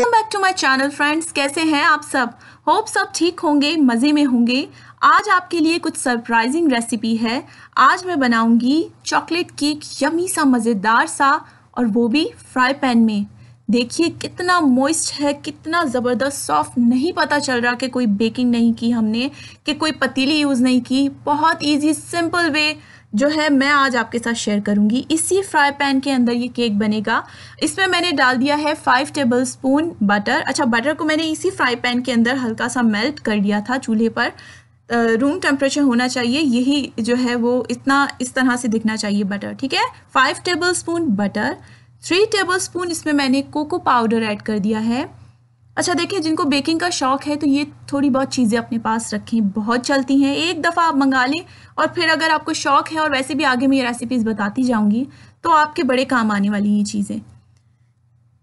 Welcome back to my channel friends कैसे हैं आप सब होप सब ठीक होंगे मज़े में होंगे आज आपके लिए कुछ सरप्राइजिंग रेसिपी है आज मैं बनाऊंगी चॉकलेट केक यमी सा मज़ेदार सा और वो भी फ्राई पैन में देखिए कितना मोइस्ट है कितना ज़बरदस्त सॉफ्ट नहीं पता चल रहा कि कोई बेकिंग नहीं की हमने कि कोई पतीली यूज़ नहीं की बहुत ईजी सिंपल वे जो है मैं आज आपके साथ शेयर करूंगी इसी फ्राई पैन के अंदर ये केक बनेगा इसमें मैंने डाल दिया है फाइव टेबल स्पून बटर अच्छा बटर को मैंने इसी फ्राई पैन के अंदर हल्का सा मेल्ट कर दिया था चूल्हे पर रूम टेम्परेचर होना चाहिए यही जो है वो इतना इस तरह से दिखना चाहिए बटर ठीक है five tablespoon butter three tablespoon इसमें मैंने कोको पाउडर ऐड कर दिया है अच्छा देखिए जिनको बेकिंग का शौक है तो ये थोड़ी बहुत चीज़ें अपने पास रखें बहुत चलती हैं एक दफ़ा आप मंगा लें और फिर अगर आपको शौक है और वैसे भी आगे मैं ये रेसिपीज़ बताती जाऊंगी तो आपके बड़े काम आने वाली ये चीज़ें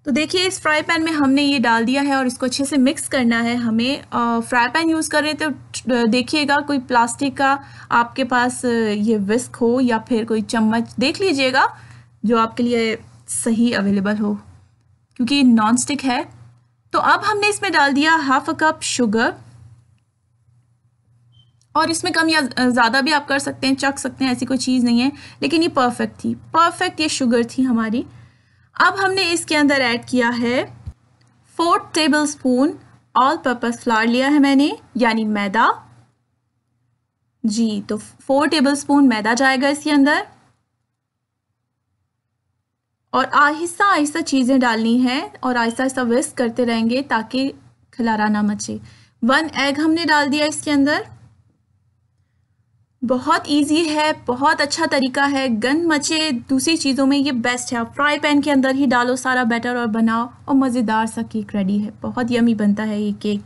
तो देखिए इस फ्राई पैन में हमने ये डाल दिया है और इसको अच्छे से मिक्स करना है हमें फ्राई पैन यूज़ कर रहे हैं तो देखिएगा कोई प्लास्टिक का आपके पास ये विस्क हो या फिर कोई चम्मच देख लीजिएगा जो आपके लिए सही अवेलेबल हो क्योंकि नॉन स्टिक है तो अब हमने इसमें डाल दिया हाफ अ कप शुगर और इसमें कम या ज़्यादा भी आप कर सकते हैं चख सकते हैं ऐसी कोई चीज़ नहीं है लेकिन ये परफेक्ट थी परफेक्ट ये शुगर थी हमारी अब हमने इसके अंदर ऐड किया है four tablespoon all purpose flour लिया है मैंने यानी मैदा जी तो फोर टेबल स्पून मैदा जाएगा इसके अंदर और आहिस्ता आहिस्ता चीज़ें डालनी है और आहिस्ता आहिस्ता वेस्ट करते रहेंगे ताकि खिलारा ना मचे वन एग हमने डाल दिया इसके अंदर बहुत इजी है बहुत अच्छा तरीका है गन मचे दूसरी चीज़ों में ये बेस्ट है आप फ्राई पैन के अंदर ही डालो सारा बैटर और बनाओ और मज़ेदार सा केक रेडी है बहुत यमी बनता है ये केक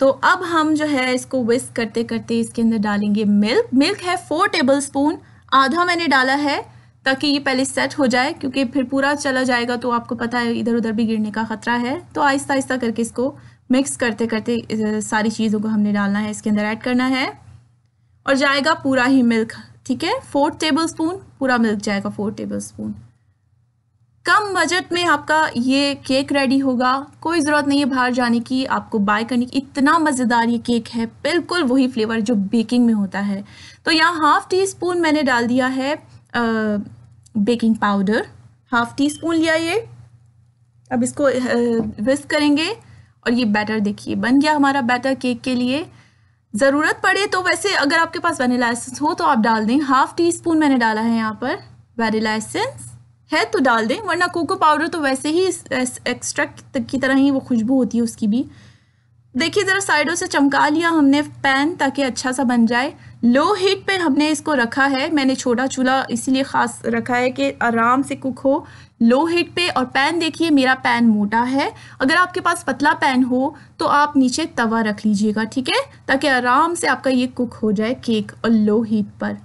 तो अब हम जो है इसको विस्क करते करते इसके अंदर डालेंगे मिल्क मिल्क है फोर टेबल स्पून आधा मैंने डाला है ताकि ये पहले सेट हो जाए क्योंकि फिर पूरा चला जाएगा तो आपको पता है इधर उधर भी गिरने का ख़तरा है तो आहिस्ता आहिस्ता करके इसको मिक्स करते करते सारी चीज़ों को हमने डालना है इसके अंदर ऐड करना है और जाएगा पूरा ही मिल्क ठीक है फोर टेबल स्पून पूरा मिल्क जाएगा फोर टेबल स्पून कम बजट में आपका ये केक रेडी होगा कोई ज़रूरत नहीं है बाहर जाने की आपको बाय करने की इतना मज़ेदार ये केक है बिल्कुल वही फ्लेवर जो बेकिंग में होता है तो यहाँ हाफ टी स्पून मैंने डाल दिया है baking powder half teaspoon लिया ये अब इसको विस्क uh, करेंगे और ये बैटर देखिए बन गया हमारा बैटर केक के लिए ज़रूरत पड़े तो वैसे अगर आपके पास वेनिला एसेंस हो तो आप डाल दें हाफ टी स्पून मैंने डाला है यहाँ पर वेनिला एसेंस है तो डाल दें वरना कोको पाउडर तो वैसे ही एक्स्ट्रा की तरह ही वो खुशबू होती है उसकी भी देखिए ज़रा साइडों से चमका लिया हमने पैन ताकि अच्छा सा बन जाए लो हीट पे हमने इसको रखा है मैंने छोटा चूल्हा इसीलिए ख़ास रखा है कि आराम से कुक हो लो हीट पे और पैन देखिए मेरा पैन मोटा है अगर आपके पास पतला पैन हो तो आप नीचे तवा रख लीजिएगा ठीक है ताकि आराम से आपका ये कुक हो जाए केक और लो हीट पर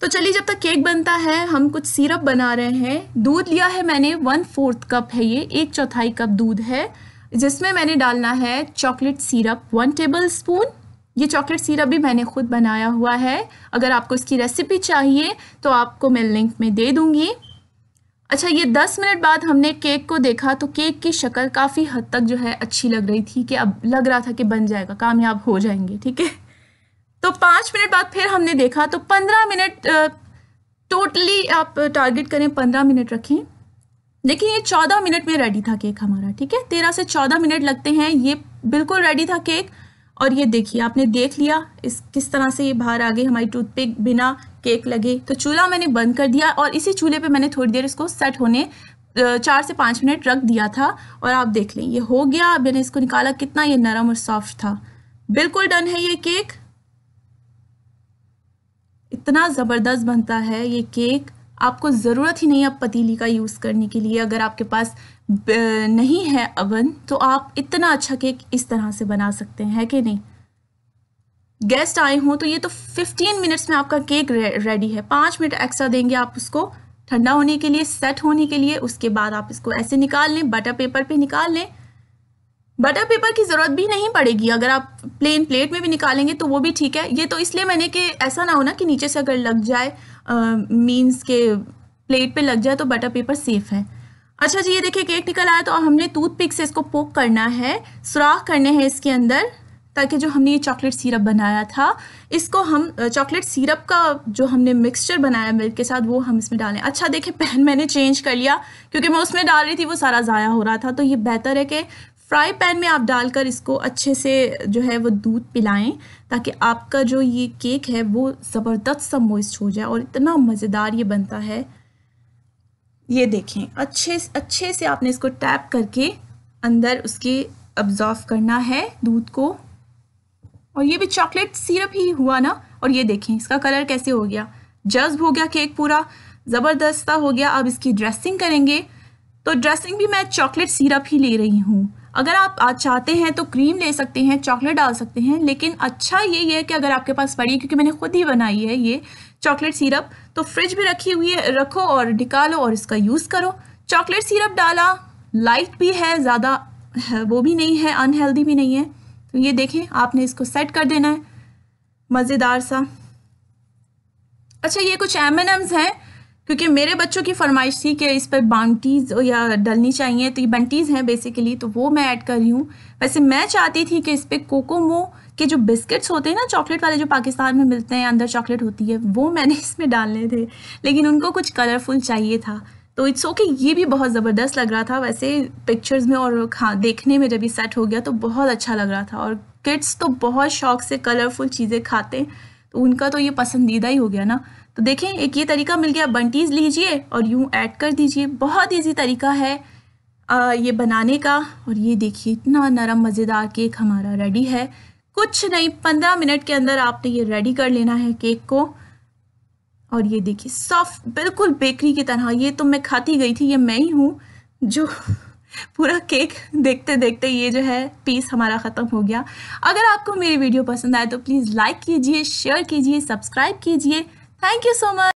तो चलिए जब तक केक बनता है हम कुछ सिरप बना रहे हैं दूध लिया है मैंने वन फोर्थ कप है ये एक चौथाई कप दूध है जिसमें मैंने डालना है chocolate syrup one tablespoon ये चॉकलेट सिरप भी मैंने खुद बनाया हुआ है अगर आपको इसकी रेसिपी चाहिए तो आपको मैं लिंक में दे दूँगी अच्छा ये दस मिनट बाद हमने केक को देखा तो केक की शक्ल काफ़ी हद तक जो है अच्छी लग रही थी कि अब लग रहा था कि बन जाएगा कामयाब हो जाएंगे ठीक है तो पाँच मिनट बाद फिर हमने देखा तो पंद्रह मिनट टोटली आप टारगेट करें पंद्रह मिनट रखें देखिए ये चौदह मिनट में रेडी था केक हमारा ठीक है तेरह से चौदह मिनट लगते हैं ये बिल्कुल रेडी था केक और ये देखिए आपने देख लिया इस किस तरह से ये बाहर आ गई हमारी टूथपिक बिना केक लगे तो चूल्हा मैंने बंद कर दिया और इसी चूल्हे पे मैंने थोड़ी देर इसको सेट होने चार से पाँच मिनट रख दिया था और आप देख लें ये हो गया मैंने इसको निकाला कितना ये नरम और सॉफ्ट था बिल्कुल डन है ये केक इतना ज़बरदस्त बनता है ये केक आपको ज़रूरत ही नहीं है पतीली का यूज़ करने के लिए अगर आपके पास नहीं है अवन तो आप इतना अच्छा केक इस तरह से बना सकते हैं कि नहीं गेस्ट आए हों तो ये तो 15 मिनट्स में आपका केक रेडी है पाँच मिनट एक्स्ट्रा देंगे आप उसको ठंडा होने के लिए सेट होने के लिए उसके बाद आप इसको ऐसे निकाल लें बटर पेपर पे निकाल लें बटर पेपर की ज़रूरत भी नहीं पड़ेगी अगर आप प्लेन प्लेट में भी निकालेंगे तो वो भी ठीक है ये तो इसलिए मैंने कि ऐसा ना हो ना कि नीचे से अगर लग जाए मीन्स के प्लेट पे लग जाए तो बटर पेपर सेफ है अच्छा जी ये देखिए केक निकल आया तो हमने टूथ पिक से इसको पोक करना है सुराख करने हैं इसके अंदर ताकि जो हमने ये चॉकलेट सीरप बनाया था इसको हम चॉकलेट सीरप का जो हमने मिक्सचर बनाया मिल्क के साथ वो हम इसमें डालें अच्छा देखिए पेन मैंने चेंज कर लिया क्योंकि मैं उसमें डाल रही थी वो सारा ज़ाया हो रहा था तो ये बेहतर है कि फ्राई पैन में आप डालकर इसको अच्छे से जो है वो दूध पिलाएं ताकि आपका जो ये केक है वो ज़बरदस्त सा मोइस्ट हो जाए और इतना मज़ेदार ये बनता है ये देखें अच्छे अच्छे से आपने इसको टैप करके अंदर उसके अब्जॉर्व करना है दूध को और ये भी चॉकलेट सिरप ही हुआ ना और ये देखें इसका कलर कैसे हो गया जज्ब हो गया केक पूरा ज़बरदस्ता हो गया अब इसकी ड्रेसिंग करेंगे तो ड्रेसिंग भी मैं चॉकलेट सिरप ही ले रही हूँ अगर आप आज चाहते हैं तो क्रीम ले सकते हैं चॉकलेट डाल सकते हैं लेकिन अच्छा ये है कि अगर आपके पास पड़ी क्योंकि मैंने खुद ही बनाई है ये चॉकलेट सिरप तो फ्रिज में रखी हुई है रखो और निकालो और इसका यूज़ करो चॉकलेट सिरप डाला लाइट भी है ज़्यादा वो भी नहीं है अनहेल्दी भी नहीं है तो ये देखें आपने इसको सेट कर देना है मज़ेदार सा अच्छा ये कुछ एम एन एम्स हैं क्योंकि मेरे बच्चों की फरमाइश थी कि इस पर बाउंटीज या डलनी चाहिए तो ये बंटीज़ हैं बेसिकली तो वो मैं ऐड कर रही हूँ वैसे मैं चाहती थी कि इस पर कोकोमो के जो बिस्किट्स होते हैं ना चॉकलेट वाले जो पाकिस्तान में मिलते हैं अंदर चॉकलेट होती है वो मैंने इसमें डालने थे लेकिन उनको कुछ कलरफुल चाहिए था तो इट्स ओके ये भी बहुत ज़बरदस्त लग रहा था वैसे पिक्चर्स में और हाँ देखने में जब ये सेट हो गया तो बहुत अच्छा लग रहा था और किड्स तो बहुत शौक से कलरफुल चीज़ें खाते हैं तो उनका तो ये पसंदीदा ही हो गया ना तो देखें एक ये तरीका मिल गया बंटीज लीजिए और यूँ ऐड कर दीजिए बहुत ईजी तरीका है आ, ये बनाने का और ये देखिए इतना नरम मज़ेदार केक हमारा रेडी है कुछ नहीं पंद्रह मिनट के अंदर आपने ये रेडी कर लेना है केक को और ये देखिए सॉफ्ट बिल्कुल बेकरी की तरह ये तो मैं खाती गई थी ये मैं ही हूँ जो पूरा केक देखते देखते ये जो है पीस हमारा ख़त्म हो गया अगर आपको मेरी वीडियो पसंद आए तो प्लीज़ लाइक कीजिए शेयर कीजिए सब्सक्राइब कीजिए Thank you so much.